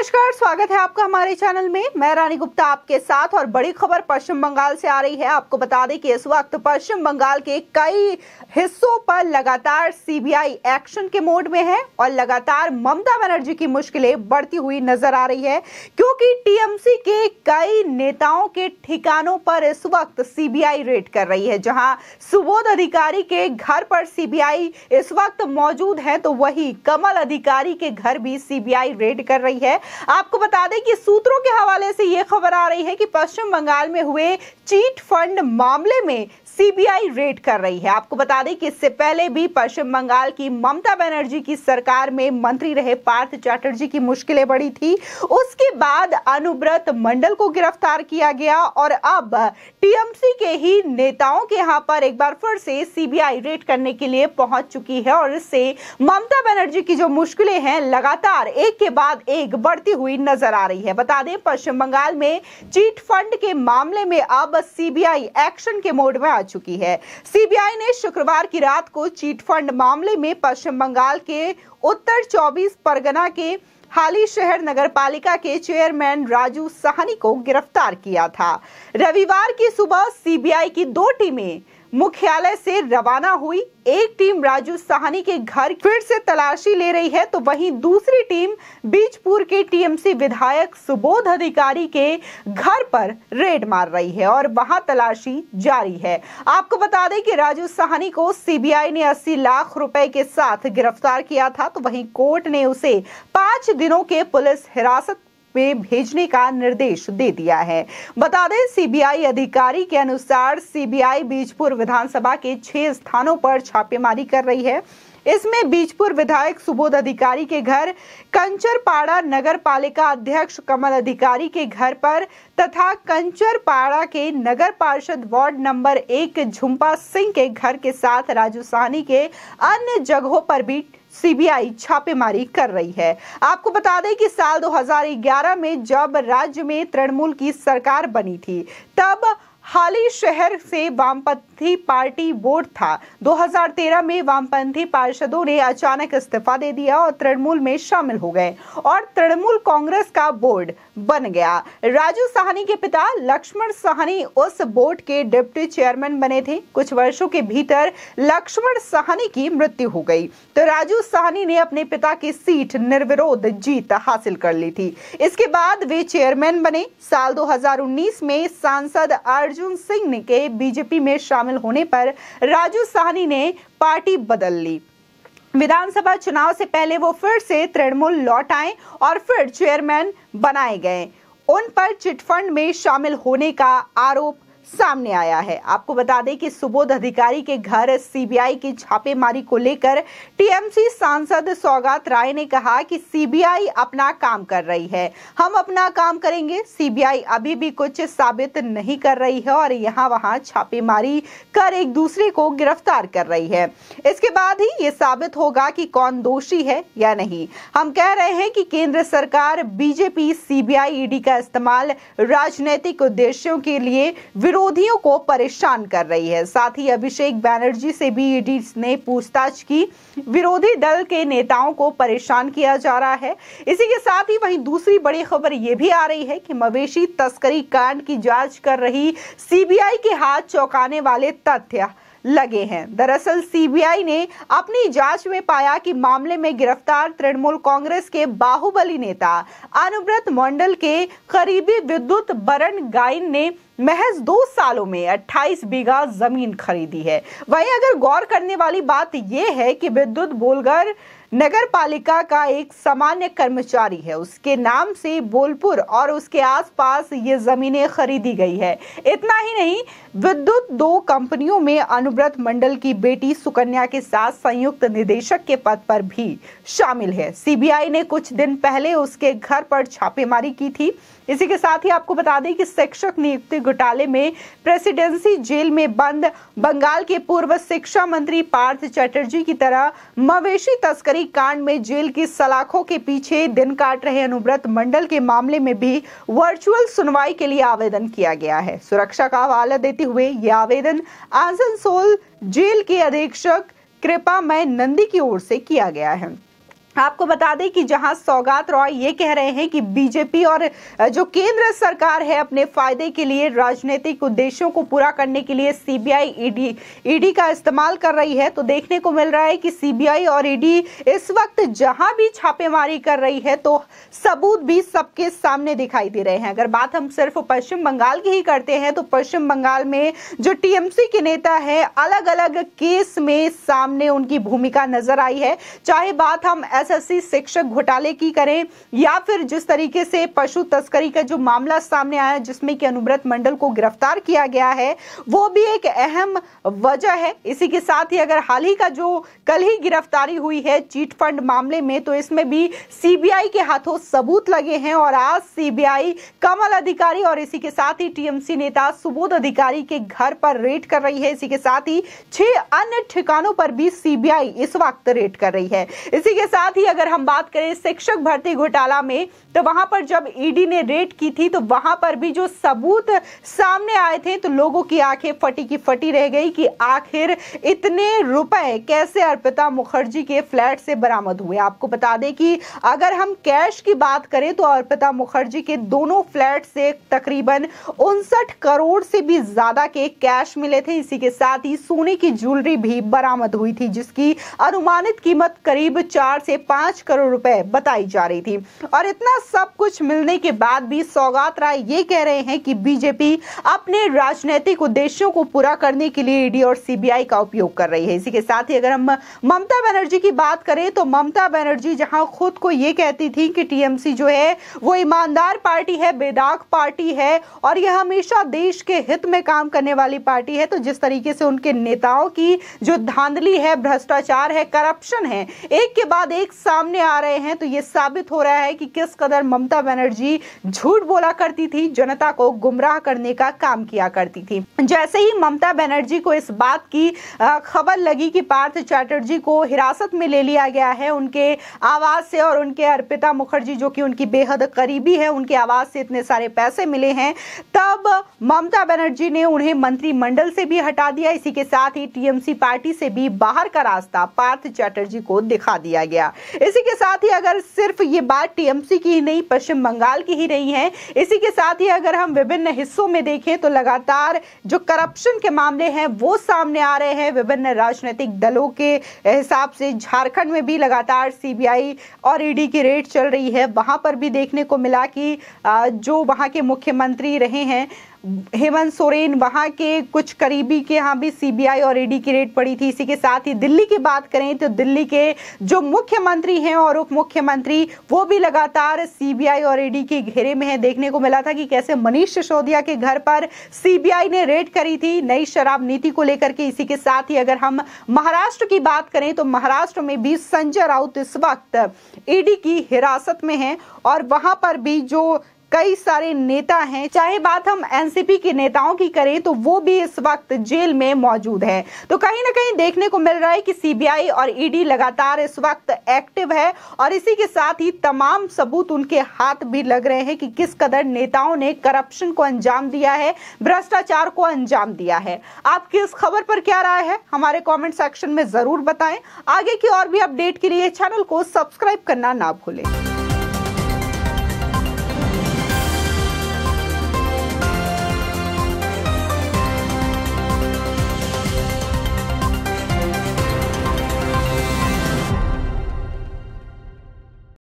नमस्कार स्वागत है आपका हमारे चैनल में मैं रानी गुप्ता आपके साथ और बड़ी खबर पश्चिम बंगाल से आ रही है आपको बता दें कि इस वक्त पश्चिम बंगाल के कई हिस्सों पर लगातार सीबीआई एक्शन के मोड में है और लगातार ममता बनर्जी की मुश्किलें बढ़ती हुई नजर आ रही है क्योंकि टीएमसी के कई नेताओं के ठिकानों पर इस वक्त सीबीआई रेड कर रही है जहां सुबोध अधिकारी के घर पर सीबीआई इस वक्त मौजूद है तो वही कमल अधिकारी के घर भी सीबीआई रेड कर रही है आपको बता दें कि सूत्रों के हवाले से यह खबर आ रही है कि पश्चिम बंगाल में हुए चीट फंड मामले में सीबीआई रेड कर रही है आपको बता दें कि इससे पहले भी पश्चिम बंगाल की ममता बनर्जी की सरकार में मंत्री रहे पार्थ चैटर्जी की मुश्किलें बढ़ी थी उसके बाद अनुब्रत मंडल को गिरफ्तार किया गया और अब टीएमसी के ही नेताओं के यहाँ पर एक बार फिर से सीबीआई रेड करने के लिए पहुंच चुकी है और इससे ममता बनर्जी की जो मुश्किलें हैं लगातार एक के बाद एक बढ़ती हुई नजर आ रही है बता दें पश्चिम बंगाल में चीट फंड के मामले में अब सीबीआई एक्शन के मोड में आ चुकी है सीबीआई ने शुक्रवार की रात को चीट फंड मामले में पश्चिम बंगाल के उत्तर 24 परगना के हाली शहर नगर पालिका के चेयरमैन राजू साहनी को गिरफ्तार किया था रविवार की सुबह सीबीआई की दो टीमें मुख्यालय से रवाना हुई एक टीम राजू साहनी के घर फिर से तलाशी ले रही है तो वहीं दूसरी टीम बीजपुर के टीएमसी विधायक सुबोध अधिकारी के घर पर रेड मार रही है और वहां तलाशी जारी है आपको बता दें कि राजू साहनी को सीबीआई ने 80 लाख रुपए के साथ गिरफ्तार किया था तो वहीं कोर्ट ने उसे पांच दिनों के पुलिस हिरासत में भेजने का निर्देश दे दिया है बता दें सीबीआई अधिकारी के अनुसार सीबीआई बीजपुर विधानसभा के छह स्थानों पर छापेमारी कर रही है इसमें बीजपुर विधायक सुबोध अधिकारी के घर कंचरपाड़ा नगर पालिका अध्यक्ष कमल अधिकारी के घर पर तथा कंचरपाड़ा के नगर पार्षद वार्ड नंबर एक झुम्पा सिंह के घर के साथ राजू सानी के अन्य जगहों पर भी सीबीआई छापेमारी कर रही है आपको बता दें कि साल 2011 में जब राज्य में तृणमूल की सरकार बनी थी तब हाल ही शहर से वामपंथी पार्टी वोट था 2013 में वामपंथी पार्षदों ने अचानक इस्तीफा दे दिया और तृणमूल में शामिल हो गए और तृणमूल कांग्रेस का बोर्ड बन गया राजू साहनी के पिता लक्ष्मण साहनी उस बोर्ड के डिप्टी चेयरमैन बने थे कुछ वर्षों के भीतर लक्ष्मण साहनी की मृत्यु हो गई तो राजू साहनी ने अपने पिता की सीट निर्विरोध जीत हासिल कर ली थी इसके बाद वे चेयरमैन बने साल दो में सांसद अर्जुन अर्जुन सिंह के बीजेपी में शामिल होने पर राजू साहनी ने पार्टी बदल ली विधानसभा चुनाव से पहले वो फिर से तृणमूल लौट आए और फिर चेयरमैन बनाए गए उन पर चिटफंड में शामिल होने का आरोप सामने आया है आपको बता दें कि सुबोध अधिकारी के घर सीबीआई की छापेमारी को लेकर टीएमसी सांसद सौगात राय ने कहा कि सीबीआई अपना काम कर रही है हम अपना काम करेंगे सीबीआई अभी भी कुछ साबित नहीं कर रही है और यहाँ वहां छापेमारी कर एक दूसरे को गिरफ्तार कर रही है इसके बाद ही ये साबित होगा कि कौन दोषी है या नहीं हम कह रहे हैं कि केंद्र सरकार बीजेपी सीबीआई ईडी का इस्तेमाल राजनीतिक उद्देश्यों के लिए विरोधियों को परेशान कर रही है साथ ही अभिषेक बैनर्जी से भी ईडी ने पूछताछ की विरोधी दल के नेताओं को परेशान किया जा रहा है इसी के साथ ही वहीं दूसरी बड़ी खबर ये भी आ रही है कि मवेशी तस्करी कांड की जांच कर रही सीबीआई के हाथ चौंकाने वाले तथ्य लगे हैं दरअसल सीबीआई ने अपनी जांच में पाया कि मामले में गिरफ्तार तृणमूल कांग्रेस के बाहुबली नेता अनुव्रत मंडल के करीबी विद्युत बरन गाइन ने महज दो सालों में 28 बीघा जमीन खरीदी है वहीं अगर गौर करने वाली बात यह है कि विद्युत बोलगर नगर पालिका का एक सामान्य कर्मचारी है उसके नाम से बोलपुर और उसके आसपास ये जमीनें खरीदी गई है इतना ही नहीं विद्युत दो कंपनियों में अनुव्रत मंडल की बेटी सुकन्या के साथ संयुक्त निदेशक के पद पर भी शामिल है सीबीआई ने कुछ दिन पहले उसके घर पर छापेमारी की थी इसी के साथ ही आपको बता दें कि शिक्षक नियुक्ति घोटाले में प्रेसिडेंसी जेल में बंद बंगाल के पूर्व शिक्षा मंत्री पार्थ चैटर्जी की तरह मवेशी तस्करी कांड में जेल की सलाखों के पीछे दिन काट रहे अनुव्रत मंडल के मामले में भी वर्चुअल सुनवाई के लिए आवेदन किया गया है सुरक्षा का हवाला देते हुए यह आवेदन आसनसोल जेल के अधीक्षक कृपा मय नंदी की ओर से किया गया है आपको बता दें कि जहां सौगात रॉय ये कह रहे हैं कि बीजेपी और जो केंद्र सरकार है अपने फायदे के लिए राजनीतिक उद्देश्यों को पूरा करने के लिए सीबीआई ईडी ईडी का इस्तेमाल कर रही है तो देखने को मिल रहा है कि सीबीआई और ईडी e इस वक्त जहां भी छापेमारी कर रही है तो सबूत भी सबके सामने दिखाई दे रहे हैं अगर बात हम सिर्फ पश्चिम बंगाल की ही करते हैं तो पश्चिम बंगाल में जो टीएमसी के नेता है अलग अलग केस में सामने उनकी भूमिका नजर आई है चाहे बात हम एसएससी शिक्षक घोटाले की करें या फिर जिस तरीके से पशु तस्करी का जो मामला सामने आया जिसमें कि अनुव्रत मंडल को गिरफ्तार किया गया है वो भी एक अहम वजह है इसी के साथ ही अगर हाल ही का जो कल ही गिरफ्तारी हुई है चीट फंड मामले में तो इसमें भी सीबीआई के हाथों सबूत लगे हैं और आज सीबीआई कमल अधिकारी और इसी के साथ ही टीएमसी नेता सुबोध अधिकारी के घर पर रेड कर रही है इसी के साथ ही छह अन्य ठिकानों पर भी सीबीआई इस वक्त रेड कर रही है इसी के साथ साथ ही अगर हम बात करें शिक्षक भर्ती घोटाला में तो वहां पर जब ईडी e ने रेड की थी तो वहां पर भी जो सबूत सामने आए थे तो लोगों की आंखें फटी की फटी रह गई कि आखिर इतने रुपए कैसे अर्पिता मुखर्जी के फ्लैट से बरामद हुए आपको बता दें कि अगर हम कैश की बात करें तो अर्पिता मुखर्जी के दोनों फ्लैट से तकरीबन उनसठ करोड़ से भी ज्यादा के कैश मिले थे इसी के साथ ही सोने की ज्वेलरी भी बरामद हुई थी जिसकी अनुमानित कीमत करीब चार से पांच करोड़ रुपए बताई जा रही थी और इतना सब कुछ मिलने के बाद भी सौगात राय ये कह रहे हैं कि बीजेपी अपने राजनीतिक उद्देश्यों को पूरा करने के लिए ईडी और सीबीआई का उपयोग कर रही है इसी के साथ ही अगर हम ममता बनर्जी की बात करें तो ममता बनर्जी जहां खुद को ये कहती थी कि टीएमसी जो है वो ईमानदार पार्टी है बेदाग पार्टी है और यह हमेशा देश के हित में काम करने वाली पार्टी है तो जिस तरीके से उनके नेताओं की जो धांधली है भ्रष्टाचार है करप्शन है एक के बाद एक फैक्ट सामने आ रहे हैं तो ये साबित हो रहा है कि किस कदर ममता बनर्जी झूठ बोला करती थी जनता को गुमराह करने का काम किया करती थी जैसे ही ममता बनर्जी को इस बात की खबर लगी कि पार्थ चैटर्जी को हिरासत में ले लिया गया है उनके आवाज से और उनके अर्पिता मुखर्जी जो कि उनकी बेहद करीबी है उनके आवाज से इतने सारे पैसे मिले हैं तब ममता बनर्जी ने उन्हें मंत्रिमंडल से भी हटा दिया इसी के साथ ही टीएमसी पार्टी से भी बाहर का रास्ता पार्थ चैटर्जी को दिखा दिया गया इसी के साथ ही अगर सिर्फ ये बात टीएमसी की ही नहीं पश्चिम बंगाल की ही नहीं है इसी के साथ ही अगर हम विभिन्न हिस्सों में देखें तो लगातार जो करप्शन के मामले हैं वो सामने आ रहे हैं विभिन्न राजनीतिक दलों के हिसाब से झारखंड में भी लगातार सीबीआई और ईडी की रेड चल रही है वहां पर भी देखने को मिला कि जो वहां के मुख्यमंत्री रहे हैं हेमंत सोरेन वहाँ के कुछ करीबी के यहाँ भी सीबीआई और ईडी की रेड पड़ी थी इसी के साथ ही दिल्ली की बात करें तो दिल्ली के जो मुख्यमंत्री हैं और उप मुख्यमंत्री वो भी लगातार सीबीआई और ईडी के घेरे में है देखने को मिला था कि कैसे मनीष सिसोदिया के घर पर सीबीआई ने रेड करी थी नई शराब नीति को लेकर के इसी के साथ ही अगर हम महाराष्ट्र की बात करें तो महाराष्ट्र में भी संजय राउत इस वक्त ईडी की हिरासत में है और वहां पर भी जो कई सारे नेता हैं चाहे बात हम एनसीपी के नेताओं की करें तो वो भी इस वक्त जेल में मौजूद है तो कहीं ना कहीं देखने को मिल रहा है कि सीबीआई और ईडी e लगातार इस वक्त एक्टिव है और इसी के साथ ही तमाम सबूत उनके हाथ भी लग रहे हैं कि किस कदर नेताओं ने करप्शन को अंजाम दिया है भ्रष्टाचार को अंजाम दिया है आपकी इस खबर पर क्या राय है हमारे कॉमेंट सेक्शन में जरूर बताएं आगे की और भी अपडेट के लिए चैनल को सब्सक्राइब करना ना भूलें